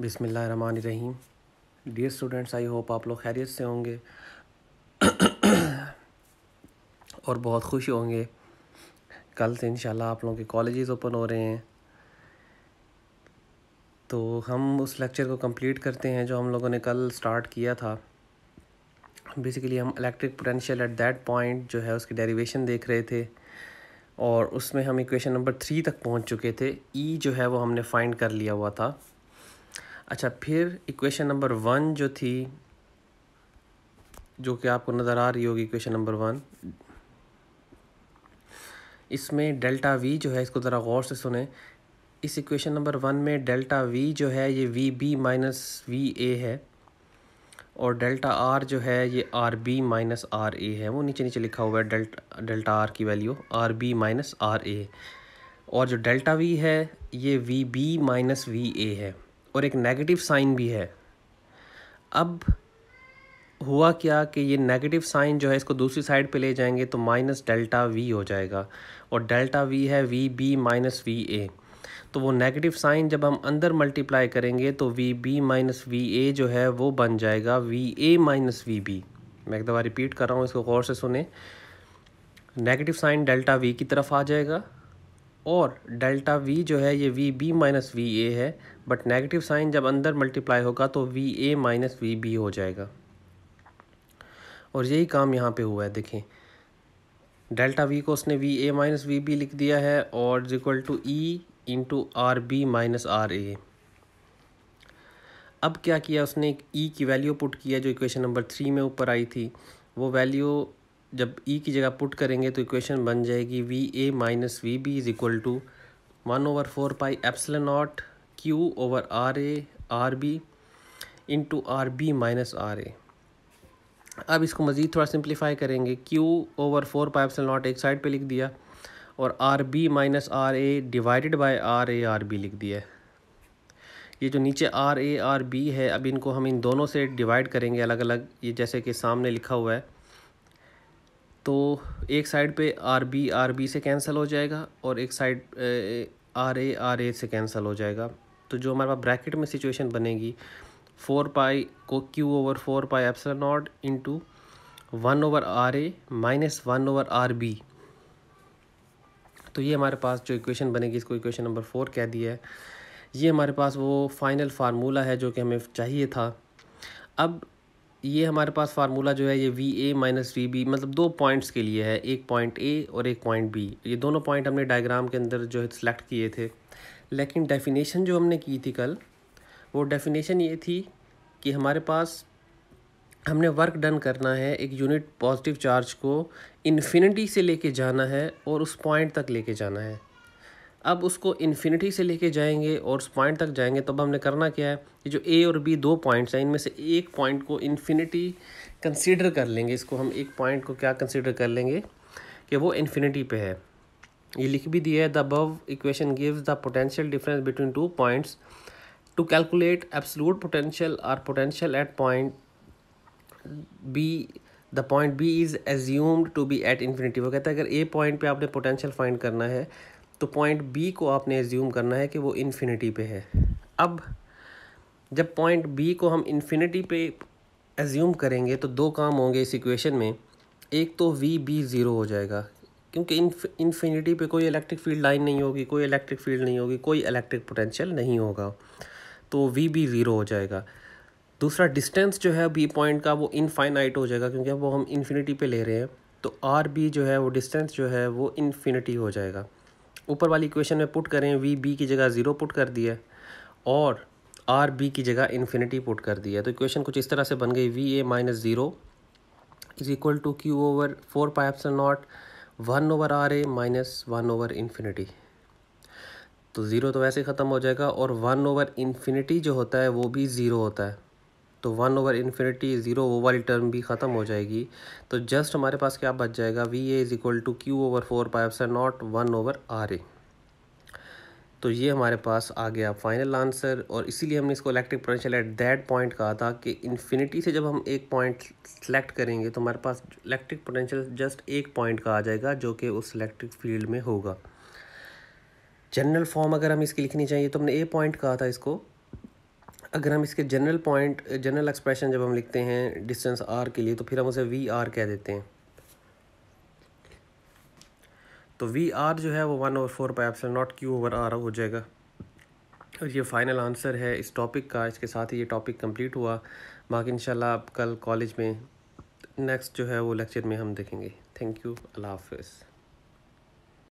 बिसमीम dear students I hope आप लोग खैरियत से होंगे और बहुत खुश होंगे कल से इंशाल्लाह आप लोगों के कॉलेजेस ओपन हो रहे हैं तो हम उस लेक्चर को कंप्लीट करते हैं जो हम लोगों ने कल स्टार्ट किया था बेसिकली हम electric potential at that point जो है उसकी डेरिवेशन देख रहे थे और उसमें हम इक्वेशन नंबर थ्री तक पहुंच चुके थे ई e जो है वो हमने फाइंड कर लिया हुआ था अच्छा फिर इक्वेशन नंबर वन जो थी जो कि आपको नज़र आ रही होगी इक्वेशन नंबर वन इसमें डेल्टा वी जो है इसको ज़रा गौर से सुने इस इक्वेशन नंबर वन में डेल्टा वी जो है ये V B minus V A है और डेल्टा आर जो है ये R B minus R A है वो नीचे नीचे लिखा हुआ है डेल्टा डेल्टा आर की value R B minus R A और जो डेल्टा वी है ये V B minus V A है और एक नेगेटिव साइन भी है अब हुआ क्या कि ये नेगेटिव साइन जो है इसको दूसरी साइड पे ले जाएंगे तो माइनस डेल्टा वी हो जाएगा और डेल्टा वी है V B minus V A तो वो नेगेटिव साइन जब हम अंदर मल्टीप्लाई करेंगे तो V B minus V A जो है वो बन जाएगा V A minus V B मैं एक दफ़ा रिपीट कर रहा हूँ इसको गौर से सुने नेगेटिव साइन डेल्टा वी की तरफ आ जाएगा और डेल्टा वी जो है ये V B minus V A है बट नेगेटिव साइन जब अंदर मल्टीप्लाई होगा तो V A minus V B हो जाएगा और यही काम यहाँ पे हुआ है देखें डेल्टा वी को उसने V A minus V B लिख दिया है और equal to E into R B minus R A अब क्या किया उसने ई e की वैल्यू पुट किया जो इक्वेशन नंबर थ्री में ऊपर आई थी वो वैल्यू जब ई e की जगह पुट करेंगे तो इक्वेशन बन जाएगी V A minus V B is equal to one over four pi epsilon naught Q over R A R B into R B minus R A अब इसको मज़ीद थोड़ा सिंप्लीफाई करेंगे Q over four pi epsilon naught एक side पे लिख दिया और R B minus R A divided by R A R B लिख दिया ये जो नीचे आर ए आर बी है अब इनको हम इन दोनों से डिवाइड करेंगे अलग अलग ये जैसे कि सामने लिखा हुआ है तो एक साइड पे आर बी आर बी से कैंसिल हो जाएगा और एक side R A R A से कैंसिल हो जाएगा तो जो हमारे पास ब्रैकेट में सिचुएशन बनेगी फोर पाई को Q over four pi epsilon naught into one over R A minus one over R B तो ये हमारे पास जो इक्वेशन बनेगी इसको इक्वेशन नंबर फोर कह दिया है ये हमारे पास वो फाइनल फार्मूला है जो कि हमें चाहिए था अब ये हमारे पास फार्मूला जो है ये V A minus V B मतलब दो पॉइंट्स के लिए है एक पॉइंट ए और एक पॉइंट बी ये दोनों पॉइंट हमने डायग्राम के अंदर जो है सेलेक्ट किए थे लेकिन डेफिनेशन जो हमने की थी कल वो डेफिनेशन ये थी कि हमारे पास हमने वर्क डन करना है एक यूनिट पॉजिटिव चार्ज को इन्फिनिटी से लेके जाना है और उस पॉइंट तक लेके जाना है अब उसको इन्फिनिटी से लेके जाएंगे और उस पॉइंट तक जाएंगे तब हमने करना क्या है कि जो ए और बी दो पॉइंट्स हैं इनमें से एक पॉइंट को इन्फिनिटी कंसीडर कर लेंगे इसको हम एक पॉइंट को क्या कंसीडर कर लेंगे कि वो इन्फिनिटी पे है ये लिख भी दिया है the above equation gives the potential difference between two points to calculate absolute potential or potential at point B the point B is assumed to be at infinity वो कहता है अगर ए पॉइंट पे आपने पोटेंशियल फाइंड करना है तो point B को आपने एज्यूम करना है कि वो इन्फिनिटी पे है अब जब पॉइंट बी को हम इन्फिनिटी पे एज्यूम करेंगे तो दो काम होंगे इस इक्वेशन में एक तो वी बी ज़ीरो हो जाएगा क्योंकि इन्फिनिटी पे कोई इलेक्ट्रिक फील्ड लाइन नहीं होगी कोई इलेक्ट्रिक फील्ड नहीं होगी कोई इलेक्ट्रिक पोटेंशियल नहीं होगा तो वी बी ज़ीरो हो जाएगा दूसरा डिस्टेंस जो है बी पॉइंट का वो इनफाइनाइट हो जाएगा क्योंकि वो हम इन्फिनिटी पे ले रहे हैं तो आर बी जो है वो डिस्टेंस जो है वो इन्फिनिटी हो जाएगा ऊपर वाली इक्वेशन में पुट करें वी बी की जगह ज़ीरो पुट कर दिया और आर बी की जगह इन्फिनिटी पुट कर दिया तो इक्वेशन कुछ इस तरह से बन गई V A minus zero is equal to Q over four से naught one over R A minus one over infinity तो ज़ीरो तो वैसे ख़त्म हो जाएगा और वन ओवर इन्फिनिटी जो होता है वो भी ज़ीरो होता है तो वन ओवर इन्फिनिटी ज़ीरो वो वाली टर्म भी ख़त्म हो जाएगी तो जस्ट हमारे पास क्या बच जाएगा V A is equal to Q over four pi से naught one over R A तो ये हमारे पास आ गया फाइनल आंसर और इसीलिए हमने इसको electric potential at that point कहा था कि इन्फिनिटी से जब हम एक पॉइंट सेलेक्ट करेंगे तो हमारे पास इलेक्ट्रिक पोटेंशियल जस्ट एक पॉइंट का आ जाएगा जो कि उस इलेक्ट्रिक फील्ड में होगा जनरल फॉर्म अगर हम इसकी लिखनी चाहिए तो हमने ए पॉइंट कहा था इसको अगर हम इसके जनरल पॉइंट जनरल एक्सप्रेशन जब हम लिखते हैं डिस्टेंस आर के लिए तो फिर हम उसे वी आर कह देते हैं तो वी आर जो है वो one over four pi epsilon naught Q over R हो जाएगा और ये फाइनल आंसर है इस टॉपिक का इसके साथ ही ये टॉपिक कंप्लीट हुआ बाकी इंशाल्लाह आप कल कॉलेज में नेक्स्ट जो है वो लेक्चर में हम देखेंगे थैंक यू अल्लाह हाफ